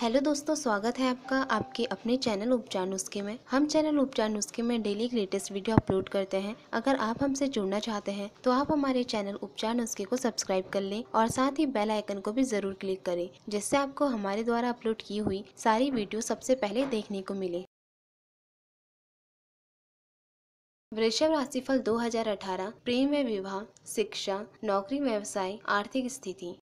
hello दोस्तों स्वागत है आपका आपके अपने चैनल उपचार नुस्खे में हम चैनल उपचार नुस्खे में डेली लेटेस्ट वीडियो अपलोड करते हैं अगर आप हमसे जुड़ना चाहते हैं तो आप हमारे चैनल उपचार नुस्खे को सब्सक्राइब कर लें और साथ ही बेल आइकन को भी जरूर क्लिक करें जिससे आपको हमारे द्वारा अपलोड की हुई सारी वीडियो सबसे पहले देखने को मिले वृषभ राशिफल दो प्रेम व विवाह शिक्षा नौकरी व्यवसाय आर्थिक स्थिति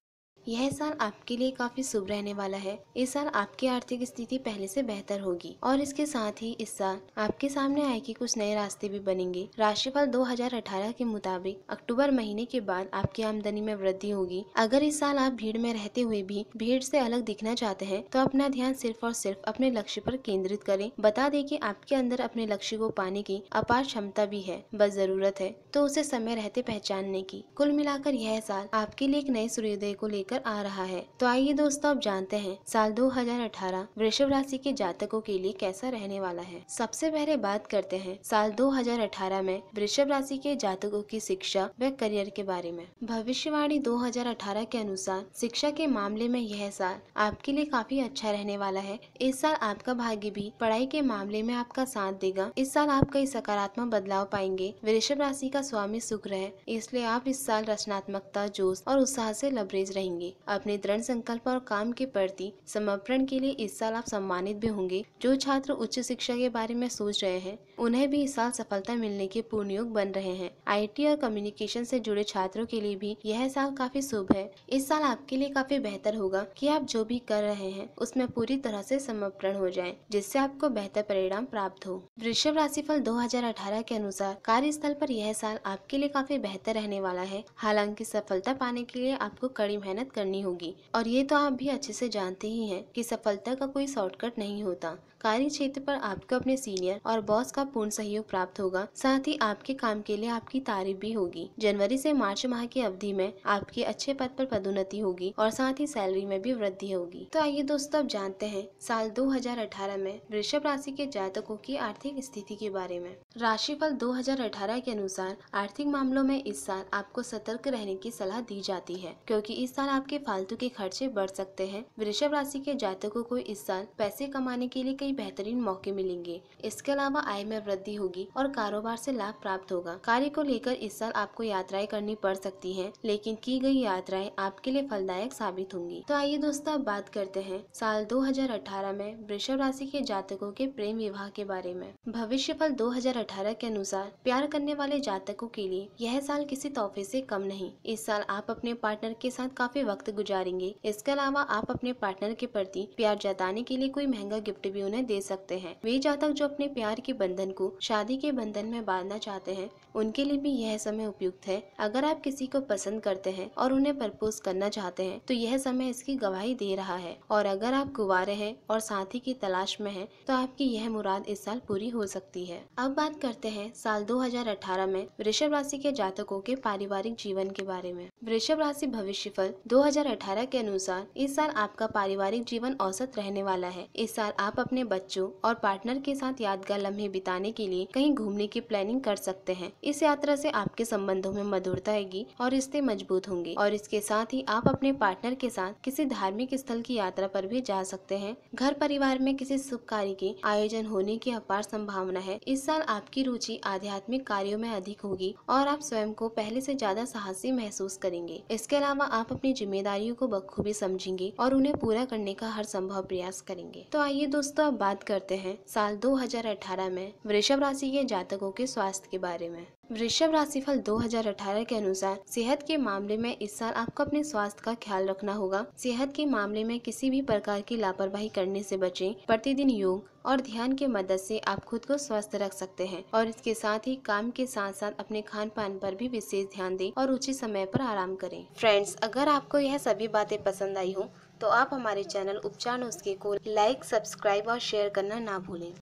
यह साल आपके लिए काफी शुभ रहने वाला है इस साल आपकी आर्थिक स्थिति पहले से बेहतर होगी और इसके साथ ही इस साल आपके सामने आय के कुछ नए रास्ते भी बनेंगे राशिफल 2018 के मुताबिक अक्टूबर महीने के बाद आपकी आमदनी में वृद्धि होगी अगर इस साल आप भीड़ में रहते हुए भी भीड़ से अलग दिखना चाहते हैं तो अपना ध्यान सिर्फ और सिर्फ अपने लक्ष्य पर केंद्रित करें बता दें कि आपके अंदर अपने लक्ष्य को पाने की अपार क्षमता भी है बस जरूरत है तो उसे समय रहते पहचानने की कुल मिलाकर यह साल आपके लिए एक नए सूर्योदय को लेकर नजर आ रहा है तो आइए दोस्तों अब जानते हैं साल 2018 वृषभ राशि के जातकों के लिए कैसा रहने वाला है सबसे पहले बात करते हैं साल 2018 में वृषभ राशि के जातकों की शिक्षा व करियर के बारे में भविष्यवाणी 2018 के अनुसार शिक्षा के मामले में यह साल आपके लिए काफी अच्छा रहने वाला है इस साल आपका भाग्य भी पढ़ाई के मामले में आपका साथ देगा इस साल आप कई सकारात्मक बदलाव पाएंगे वृषभ राशि का स्वामी शुक्र है इसलिए आप इस साल रचनात्मकता जोश और उत्साह से लबरेज रहेंगे करेंगे अपने दृढ़ संकल्प और काम के प्रति समर्पण के लिए इस साल आप सम्मानित भी होंगे जो छात्र उच्च शिक्षा के बारे में सोच रहे हैं उन्हें भी इस साल सफलता मिलने के पूर्ण योग बन रहे हैं आई और कम्युनिकेशन से जुड़े छात्रों के लिए भी यह साल काफी शुभ है इस साल आपके लिए काफी बेहतर होगा कि आप जो भी कर रहे हैं उसमें पूरी तरह से समर्पण हो जाए जिससे आपको बेहतर परिणाम प्राप्त हो वृषभ राशिफल 2018 के अनुसार कार्यस्थल पर यह साल आपके लिए काफी बेहतर रहने वाला है हालांकि सफलता पाने के लिए आपको कड़ी मेहनत मेहनत करनी होगी और ये तो आप भी अच्छे से जानते ही हैं कि सफलता का कोई शॉर्टकट नहीं होता कार्य क्षेत्र पर आपको अपने सीनियर और बॉस का पूर्ण सहयोग प्राप्त होगा साथ ही आपके काम के लिए आपकी तारीफ भी होगी जनवरी से मार्च माह की अवधि में आपके अच्छे पद पर पदोन्नति होगी और साथ ही सैलरी में भी वृद्धि होगी तो आइए दोस्तों अब जानते हैं साल 2018 में वृषभ राशि के जातकों की आर्थिक स्थिति के बारे में राशिफल 2018 के अनुसार आर्थिक मामलों में इस साल आपको सतर्क रहने की सलाह दी जाती है क्योंकि इस साल आपके फालतू के खर्चे बढ़ सकते हैं वृषभ राशि के जातकों को इस साल पैसे कमाने के लिए कई बेहतरीन मौके मिलेंगे इसके अलावा आय में वृद्धि होगी और कारोबार से लाभ प्राप्त होगा कार्य को लेकर इस साल आपको यात्राएं करनी पड़ सकती हैं, लेकिन की गई यात्राएं आपके लिए फलदायक साबित होंगी तो आइए दोस्तों अब बात करते हैं साल 2018 में वृषभ राशि के जातकों के प्रेम विवाह के बारे में भविष्य फल 2018 के अनुसार प्यार करने वाले जातकों के लिए यह साल किसी तोहफे ऐसी कम नहीं इस साल आप अपने पार्टनर के साथ काफी वक्त गुजारेंगे इसके अलावा आप अपने पार्टनर के प्रति प्यार जताने के लिए कोई महंगा गिफ्ट भी उन्हें उन्हें दे सकते हैं वे जातक जो अपने प्यार के बंधन को शादी के बंधन में बांधना चाहते हैं उनके लिए भी यह समय उपयुक्त है अगर आप किसी को पसंद करते हैं और उन्हें प्रपोज करना चाहते हैं तो यह समय इसकी गवाही दे रहा है और अगर आप कुवारे हैं और साथी की तलाश में हैं तो आपकी यह मुराद इस साल पूरी हो सकती है अब बात करते हैं साल 2018 में वृषभ राशि के जातकों के पारिवारिक जीवन के बारे में वृषभ राशि भविष्य फल 2018 के अनुसार इस साल आपका पारिवारिक जीवन औसत रहने वाला है इस साल आप अपने बच्चों और पार्टनर के साथ यादगार लम्हे बिताने के लिए कहीं घूमने की प्लानिंग कर सकते हैं इस यात्रा से आपके संबंधों में मधुरता आएगी और रिश्ते मजबूत होंगे और इसके साथ ही आप अपने पार्टनर के साथ किसी धार्मिक स्थल की यात्रा पर भी जा सकते हैं घर परिवार में किसी शुभ कार्य के आयोजन होने की अपार संभावना है इस साल आपकी रुचि आध्यात्मिक कार्यो में अधिक होगी और आप स्वयं को पहले ऐसी ज्यादा साहसी महसूस कर करेंगे इसके अलावा आप अपनी जिम्मेदारियों को बखूबी समझेंगे और उन्हें पूरा करने का हर संभव प्रयास करेंगे तो आइए दोस्तों अब बात करते हैं साल 2018 में वृषभ राशि के जातकों के स्वास्थ्य के बारे में वृषभ राशिफल 2018 के अनुसार सेहत के मामले में इस साल आपको अपने स्वास्थ्य का ख्याल रखना होगा सेहत के मामले में किसी भी प्रकार की लापरवाही करने से बचें प्रतिदिन योग और ध्यान के मदद से आप खुद को स्वस्थ रख सकते हैं और इसके साथ ही काम के साथ साथ अपने खान पान पर भी विशेष ध्यान दें और उचित समय पर आराम करें फ्रेंड्स अगर आपको यह सभी बातें पसंद आई हो तो आप हमारे चैनल उपचार नुस्खे को लाइक सब्सक्राइब और शेयर करना ना भूलें